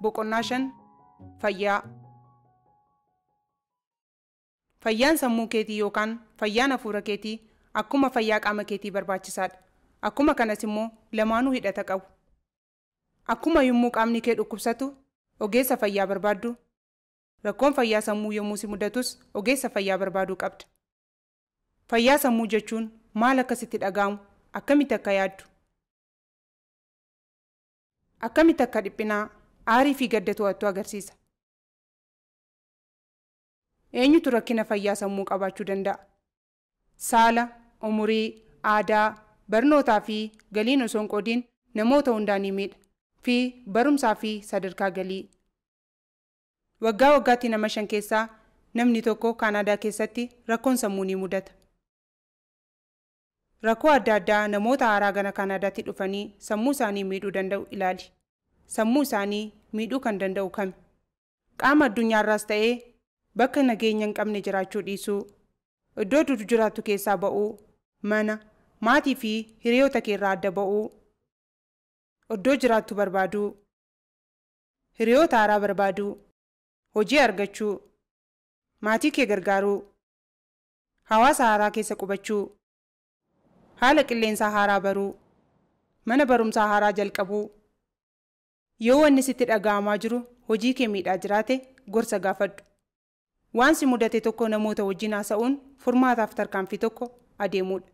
boqonnaa shan fayyaa. Fayyaan sammuu keetii yookaan fayyaan hafuura keetii akkuma fayyaa qaama keetii barbaachisaadha. Akkuma kanas immoo lamaanuu hidhata qabu. Akkuma yommuu qaamni kee dhukkubsatu ogeessa fayyaa barbaaddu rakkoon fayyaa sammuu yommuu si mudatus ogeessa fayyaa barbaaduu qabda. Fayyaa sammuu jechuun maal akkasitti dhaga'amu akkamitti akka yaaddu? Akkamitti akka dhiphinaa? aarii fi gadda to'attu agarsiisa. Eenyutu rakkina fayyaa sammuu qabaachuu danda'a? Saala, umurii, aadaa, barnootaa fi galiin osoon qoodiin namoota hundaanii ni miidha fi barumsaa fi sadarkaa galii. Waggaa waggaatti nama shan keessaa namni tokko Kaanaadaa keessatti rakkoon sammuu ni mudata. Rakkoo adda addaa namoota haaraa gara Kaanaadaatti dhufanii sammuu isaanii miidhuu danda'u ilaali. sammuu isaanii miidhuu kan danda'u kami qaama addunyaarraas ta'ee bakka nageenya hin qabne jiraachuu dhiisuu iddoo dudu jiraattu keessaa ba'uu mana maatii fi hiriyoota kee irraa adda ba'uu iddoo jiraattu barbaaduu hiriyoota haaraa barbaaduu hojii argachuu maatii kee gargaaruu hawaasa haaraa keessa qubachuu haala qilleensaa haaraa baruu mana barumsaa haaraa jalqabuu yoo wanni sitti dhaga'amaa jiru hojii kee miidhaa jiraate gorsa gaafadhu. Waan si mudate tokko namoota wajjin haasa'uun furmaataaf tarkaanfii tokko adeemudha.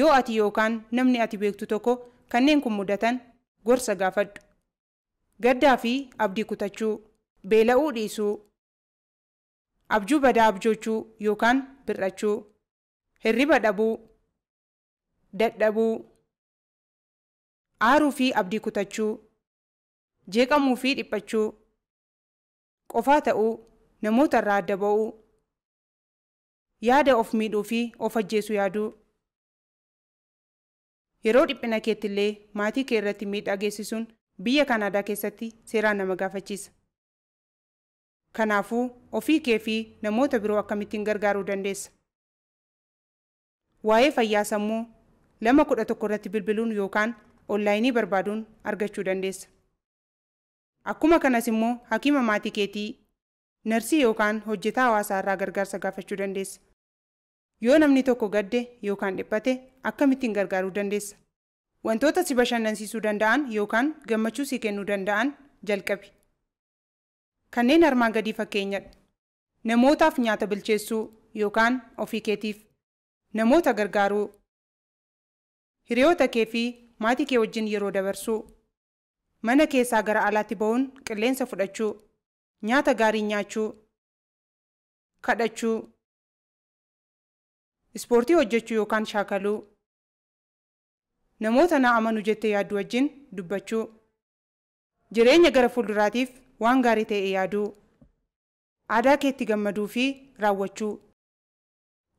Yoo ati yookaan namni ati beektu tokko kanneen kun mudatan gorsa gaafadhu. Gaddaa fi abdii kutachuu, beela'uu dhiisuu, abjuu badaa abjoochuu yookaan bir'achuu, hirriba dhabuu, dadhabuu, aaruu fi abdii kutachuu. jeeqamuu fi dhiphachuu qofaa ta'uu namoota irraa adda ba'uu yaada of miidhuu fi of ajjeesu yaaduu yeroo dhiphina keetti illee maatii kee irratti miidhaa geessisuun biyya kanaadaa keessatti seeraan nama gaafachiisa kanaafuu ofii kee fi namoota biroo akkamittiin gargaaruu dandeessa waa'ee fayyaa sammuu lama kudha tokko irratti bilbiluun yookaan onlaayinii barbaaduun argachuu dandeessa akkuma kanas immoo hakiima maatii keetii narsii yookaan hojjetaa hawaasaa irraa gargaarsa gaafachuu dandeessa. Yoo namni tokko gadde yookaan dhiphate akkamittiin gargaaruu dandeessa? Wantoota si bashannansiisuu danda'an yookaan gammachuu si kennuu danda'an jalqabi. Kanneen armaan gadii fakkeenyadha. Namootaaf nyaata bilcheessuu yookaan ofii keetiif. Namoota gargaaruu. Hiriyoota kee fi maatii kee wajjin yeroo dabarsuu. mana keessaa gara alaatti ba'uun qilleensa fudhachuu nyaata gaarii nyaachuu kadhachuu ispoortii hojjechuu yookaan shaakaluu namoota na amanu jettee yaadu wajjin dubbachuu jireenya gara fuulduraatiif waan gaarii ta'ee yaaduu aadaa keetti gammaduu fi raawwachuu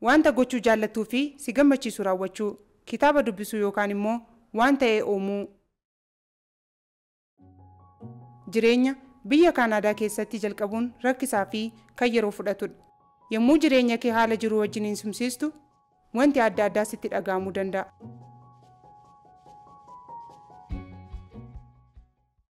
wanta gochuu jaallattuu fi si gammachiisu raawwachuu kitaaba dubbisuu yookaan immoo waan ta'ee oomuu jireenya biyya kaanaadaa keessatti jalqabuun rakkisaa fi kan yeroo fudhatudha. Yommuu jireenya kee haala jiru wajjin hin simsiistu wanti adda addaa sitti dhaga'amuu danda'a.